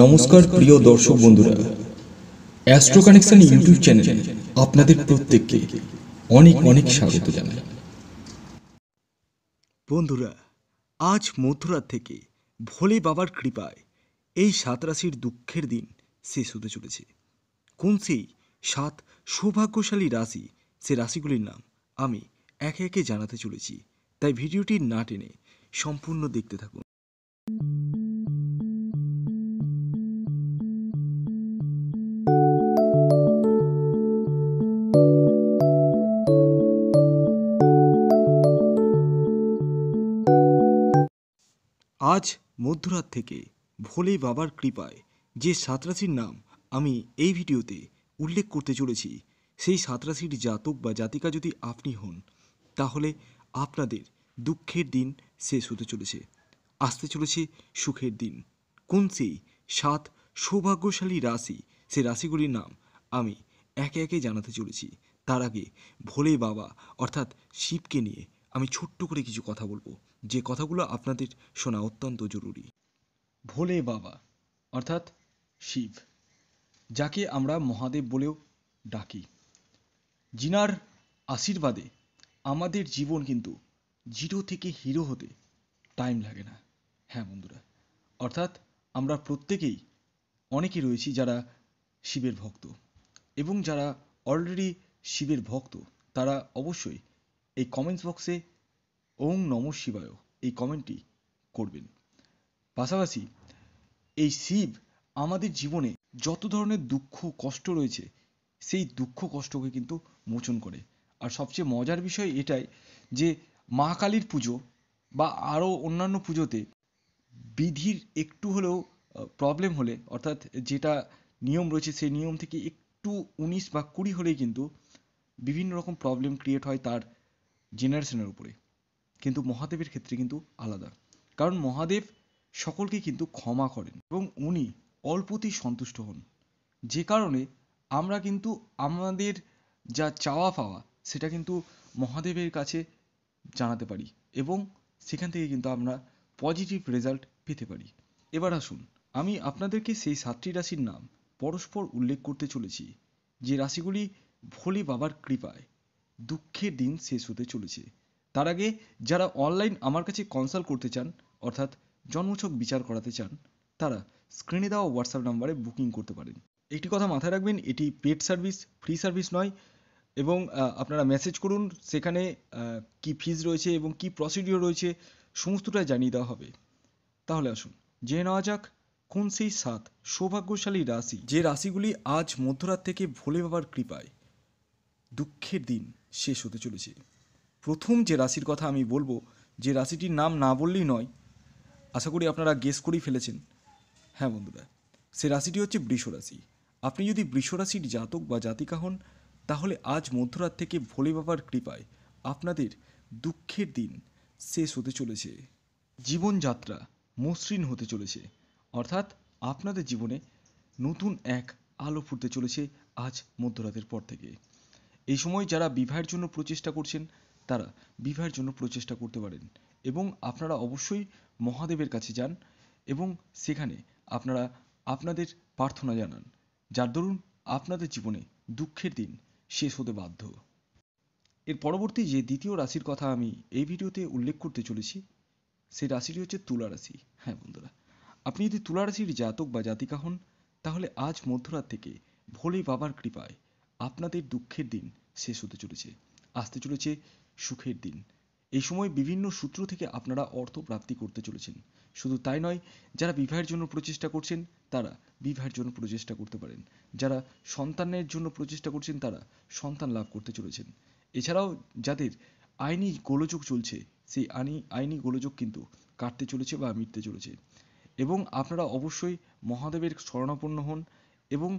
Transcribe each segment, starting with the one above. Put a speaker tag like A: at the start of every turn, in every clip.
A: নমস্কার প্রিয় দর্শক বন্ধুরা অ্যাস্ট্রো কানেকশন ইউটিউব চ্যানেলে আপনাদের প্রত্যেককে অনেক অনেক স্বাগত জানাই বন্ধুরা আজ মথুরা থেকে ভোলে বাবার কৃপায় এই সাত রাশির দুঃখের দিন শেষ হতে চলেছে কোন সেই সাত সৌভাগ্যশালী রাশি সে রাশিগুলির নাম আমি একে একে জানাতে চলেছি তাই ভিডিওটি না টেনে সম্পূর্ণ দেখতে থাকুন মধ্যরাত থেকে ভোলে বাবার কৃপায় যে সাঁতরাশির নাম আমি এই ভিডিওতে উল্লেখ করতে চলেছি সেই সাঁতরাশির জাতক বা জাতিকা যদি আপনি হন তাহলে আপনাদের দুঃখের দিন শেষ হতে চলেছে আসতে চলেছে সুখের দিন কোন সেই সাত সৌভাগ্যশালী রাশি সে রাশিগুলির নাম আমি একে একে জানাতে চলেছি তার আগে ভোলে বাবা অর্থাৎ শিবকে নিয়ে আমি ছোট্ট করে কিছু কথা বলবো যে কথাগুলো আপনাদের শোনা অত্যন্ত জরুরি ভোলে বাবা অর্থাৎ শিব যাকে আমরা মহাদেব বলেও ডাকি জিনার আশীর্বাদে আমাদের জীবন কিন্তু জিরো থেকে হিরো হতে টাইম লাগে না হ্যাঁ বন্ধুরা অর্থাৎ আমরা প্রত্যেকেই অনেকে রয়েছি যারা শিবের ভক্ত এবং যারা অলরেডি শিবের ভক্ত তারা অবশ্যই এই কমেন্টস বক্সে ওং নম শিবায় এই কমেন্টটি করবেন পাশাপাশি এই শিব আমাদের জীবনে যত ধরনের দুঃখ কষ্ট রয়েছে সেই দুঃখ কষ্টকে কিন্তু মোচন করে আর সবচেয়ে মজার বিষয় এটাই যে মা কালীর পুজো বা আরও অন্যান্য পুজোতে বিধির একটু হলেও প্রবলেম হলে অর্থাৎ যেটা নিয়ম রয়েছে সেই নিয়ম থেকে একটু উনিশ বা কুড়ি হলেই কিন্তু বিভিন্ন রকম প্রবলেম ক্রিয়েট হয় তার জেনারেশনের উপরে কিন্তু মহাদেবের ক্ষেত্রে কিন্তু আলাদা কারণ মহাদেব সকলকে কিন্তু ক্ষমা করেন এবং উনি অল্পতেই সন্তুষ্ট হন যে কারণে আমরা কিন্তু আমাদের যা চাওয়া পাওয়া সেটা কিন্তু মহাদেবের কাছে জানাতে পারি এবং সেখান থেকে কিন্তু আমরা পজিটিভ রেজাল্ট পেতে পারি এবার আসুন আমি আপনাদেরকে সেই সাতটি রাশির নাম পরস্পর উল্লেখ করতে চলেছি যে রাশিগুলি ভোলে বাবার কৃপায় দুঃখের দিন শেষ হতে চলেছে তার আগে যারা অনলাইন আমার কাছে কনসাল্ট করতে চান অর্থাৎ জন্মছক বিচার করাতে চান তারা স্ক্রিনে দেওয়া হোয়াটসঅ্যাপ নাম্বারে বুকিং করতে পারেন একটি কথা মাথায় রাখবেন এটি পেড সার্ভিস ফ্রি সার্ভিস নয় এবং আপনারা মেসেজ করুন সেখানে কি ফিজ রয়েছে এবং কি প্রসিডিওর রয়েছে সমস্তটাই জানিয়ে দেওয়া হবে তাহলে আসুন জেনে নেওয়া যাক কোন সেই সাত সৌভাগ্যশালী রাশি যে রাশিগুলি আজ মধ্যরাত থেকে ভোলে বাবার কৃপায় দুঃখের দিন শেষ হতে চলেছে প্রথম যে রাশির কথা আমি বলবো যে রাশিটির নাম না বললেই নয় আশা করি আপনারা গেস করেই ফেলেছেন হ্যাঁ বন্ধুরা সে রাশিটি হচ্ছে বৃষ রাশি আপনি যদি বৃষ রাশির জাতক বা জাতিকা হন তাহলে আজ মধ্যরাত থেকে ভোলে বাবার কৃপায় আপনাদের দুঃখের দিন শেষ হতে চলেছে জীবনযাত্রা মসৃণ হতে চলেছে অর্থাৎ আপনাদের জীবনে নতুন এক আলো ফুটতে চলেছে আজ মধ্যরাতের পর থেকে এই সময় যারা বিবাহের জন্য প্রচেষ্টা করছেন তারা বিবাহের জন্য প্রচেষ্টা করতে পারেন এবং আপনারা অবশ্যই মহাদেবের কাছে যান এবং সেখানে আপনারা আপনাদের প্রার্থনা জানান যার দরুন আপনাদের জীবনে দুঃখের দিন শেষ হতে বাধ্য এর পরবর্তী যে দ্বিতীয় রাশির কথা আমি এই ভিডিওতে উল্লেখ করতে চলেছি সেই রাশিটি হচ্ছে তুলা রাশি হ্যাঁ বন্ধুরা আপনি যদি তুলা রাশির জাতক বা জাতিকা হন তাহলে আজ মধ্যরাত থেকে ভোলে বাবার কৃপায় আপনাদের দুঃখের দিন শেষ হতে চলেছে আসতে চলেছে সুখের দিন এই সময় বিভিন্ন সূত্র থেকে আপনারা অর্থ প্রাপ্তি করতে চলেছেন শুধু তাই নয় যারা বিবাহের জন্য প্রচেষ্টা করছেন তারা বিবাহের জন্য প্রচেষ্টা করতে পারেন যারা সন্তানের জন্য প্রচেষ্টা করছেন তারা সন্তান লাভ করতে চলেছেন এছাড়াও যাদের আইনি গোলযোগ চলছে সেই আইনি আইনি গোলযোগ কিন্তু কাটতে চলেছে বা মিটতে চলেছে এবং আপনারা অবশ্যই মহাদেবের শরণাপন্ন হন এবং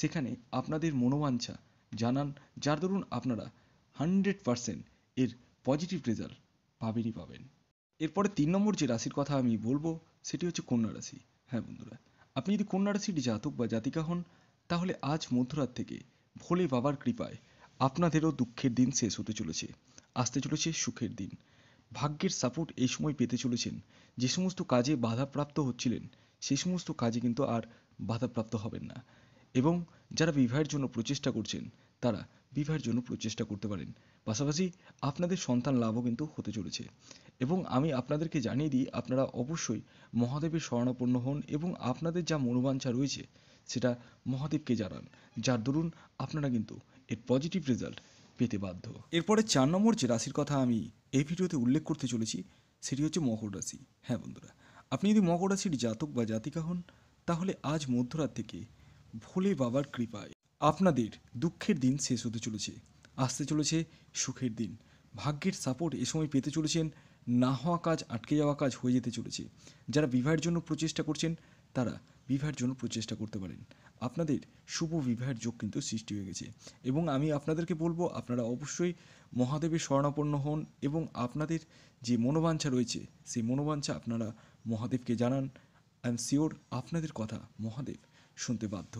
A: সেখানে আপনাদের মনোবাঞ্ছা জানান যার দরুন আপনারা হান্ড্রেড পারসেন্ট এর পজিটিভ রেজাল্ট পাবেনই পাবেন এরপরে তিন নম্বর যে রাশির কথা আমি বলবো সেটি হচ্ছে কন্যা রাশি হ্যাঁ বন্ধুরা আপনি যদি কন্যা রাশির জাতক বা জাতিকা হন তাহলে আজ মধ্যরাত থেকে ভোলে বাবার কৃপায় আপনাদেরও দুঃখের দিন শেষ হতে চলেছে আসতে চলেছে সুখের দিন ভাগ্যের সাপোর্ট এই সময় পেতে চলেছেন যে সমস্ত কাজে বাধাপ্রাপ্ত হচ্ছিলেন সেই সমস্ত কাজে কিন্তু আর বাধাপ্রাপ্ত হবেন না এবং যারা বিবাহের জন্য প্রচেষ্টা করছেন তারা বিবাহের জন্য প্রচেষ্টা করতে পারেন পাশাপাশি আপনাদের সন্তান লাভও কিন্তু হতে চলেছে এবং আমি আপনাদেরকে জানিয়ে দিই আপনারা অবশ্যই মহাদেবের শরণাপন্ন হন এবং আপনাদের যা মনোবাঞ্ছা রয়েছে সেটা মহাদেবকে জানান যার দরুন আপনারা কিন্তু এর পজিটিভ রেজাল্ট পেতে বাধ্য এরপরে চার নম্বর যে রাশির কথা আমি এই ভিডিওতে উল্লেখ করতে চলেছি সেটি হচ্ছে মকর রাশি হ্যাঁ বন্ধুরা আপনি যদি মকর রাশির জাতক বা জাতিকা হন তাহলে আজ মধ্যরাত থেকে ভোলে বাবার কৃপায় আপনাদের দুঃখের দিন শেষ হতে চলেছে আসতে চলেছে সুখের দিন ভাগ্যের সাপোর্ট এ সময় পেতে চলেছেন না হওয়া কাজ আটকে যাওয়া কাজ হয়ে যেতে চলেছে যারা বিবাহের জন্য প্রচেষ্টা করছেন তারা বিবাহের জন্য প্রচেষ্টা করতে পারেন আপনাদের শুভ বিবাহের যোগ কিন্তু সৃষ্টি হয়ে গেছে এবং আমি আপনাদেরকে বলবো আপনারা অবশ্যই মহাদেবের শরণাপন্ন হন এবং আপনাদের যে মনোবাঞ্ছা রয়েছে সেই মনোবাঞ্ছা আপনারা মহাদেবকে জানান আই এম শিওর আপনাদের কথা মহাদেব শুনতে বাধ্য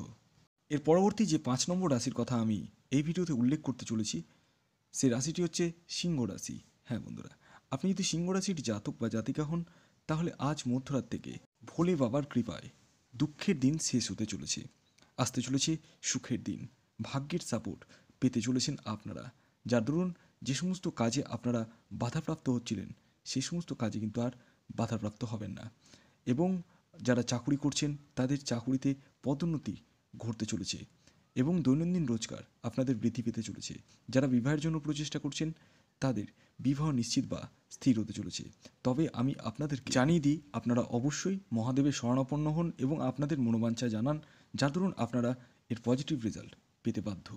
A: এর পরবর্তী যে পাঁচ নম্বর রাশির কথা আমি এই ভিডিওতে উল্লেখ করতে চলেছি সে রাশিটি হচ্ছে সিংহ রাশি হ্যাঁ বন্ধুরা আপনি যদি সিংহ রাশির জাতক বা জাতিকা হন তাহলে আজ মধ্যরাত থেকে ভোলে বাবার কৃপায় দুঃখের দিন শেষ হতে চলেছে আসতে চলেছে সুখের দিন ভাগ্যের সাপোর্ট পেতে চলেছেন আপনারা যার দরুন যে সমস্ত কাজে আপনারা বাধাপ্রাপ্ত হচ্ছিলেন সেই সমস্ত কাজে কিন্তু আর বাধাপ্রাপ্ত হবেন না এবং যারা চাকুরি করছেন তাদের চাকুরিতে পদোন্নতি ঘটতে চলেছে এবং দৈনন্দিন রোজগার আপনাদের বৃদ্ধি পেতে চলেছে যারা বিবাহের জন্য প্রচেষ্টা করছেন তাদের বিবাহ নিশ্চিত বা স্থির হতে চলেছে তবে আমি আপনাদেরকে জানিয়ে দিই আপনারা অবশ্যই মহাদেবের শরণাপন্ন হন এবং আপনাদের মনোবাঞ্ছা জানান যার দরুন আপনারা এর পজিটিভ রেজাল্ট পেতে বাধ্য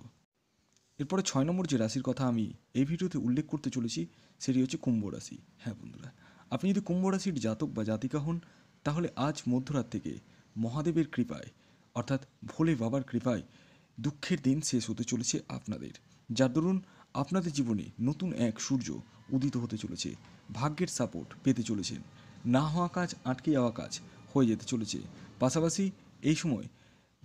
A: এরপরে ছয় নম্বর যে রাশির কথা আমি এই ভিডিওতে উল্লেখ করতে চলেছি সেটি হচ্ছে কুম্ভ রাশি হ্যাঁ বন্ধুরা আপনি যদি কুম্ভ রাশির জাতক বা জাতিকা হন তাহলে আজ মধ্যরাত থেকে মহাদেবের কৃপায় অর্থাৎ ভোলে বাবার কৃপায় দুঃখের দিন শেষ হতে চলেছে আপনাদের যার দরুন আপনাদের জীবনে নতুন এক সূর্য উদিত হতে চলেছে ভাগ্যের সাপোর্ট পেতে চলেছেন না হওয়া কাজ আটকে যাওয়া কাজ হয়ে যেতে চলেছে পাশাপাশি এই সময়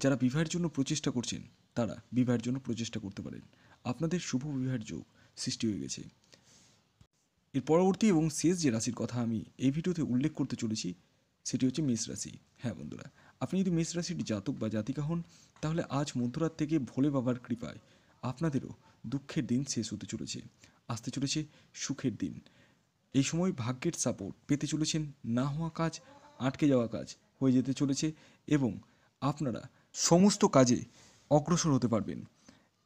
A: যারা বিবাহের জন্য প্রচেষ্টা করছেন তারা বিবাহের জন্য প্রচেষ্টা করতে পারেন আপনাদের শুভ বিবাহের যোগ সৃষ্টি হয়ে গেছে এর পরবর্তী এবং শেষ যে রাশির কথা আমি এই ভিডিওতে উল্লেখ করতে চলেছি সেটি হচ্ছে মেষ রাশি হ্যাঁ বন্ধুরা আপনি যদি মেষ রাশির জাতক বা জাতিকা হন তাহলে আজ মধ্যরাত থেকে ভোলে বাবার কৃপায় আপনাদেরও দুঃখের দিন শেষ হতে চলেছে আসতে চলেছে সুখের দিন এই সময় ভাগ্যের সাপোর্ট পেতে চলেছেন না হওয়া কাজ আটকে যাওয়া কাজ হয়ে যেতে চলেছে এবং আপনারা সমস্ত কাজে অগ্রসর হতে পারবেন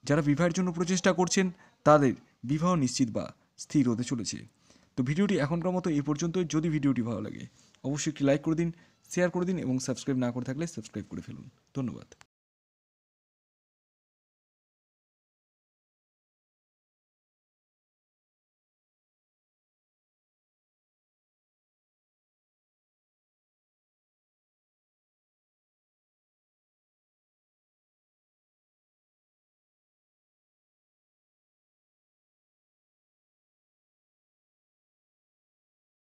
A: যারা বিবাহের জন্য প্রচেষ্টা করছেন তাদের বিবাহ নিশ্চিত বা স্থির হতে চলেছে তো ভিডিওটি এখনকার মতো এ পর্যন্ত যদি ভিডিওটি ভালো লাগে অবশ্যই একটি লাইক করে দিন শেয়ার করে দিন এবং সাবস্ক্রাইব না করে থাকলে সাবস্ক্রাইব করে ফেলুন ধন্যবাদ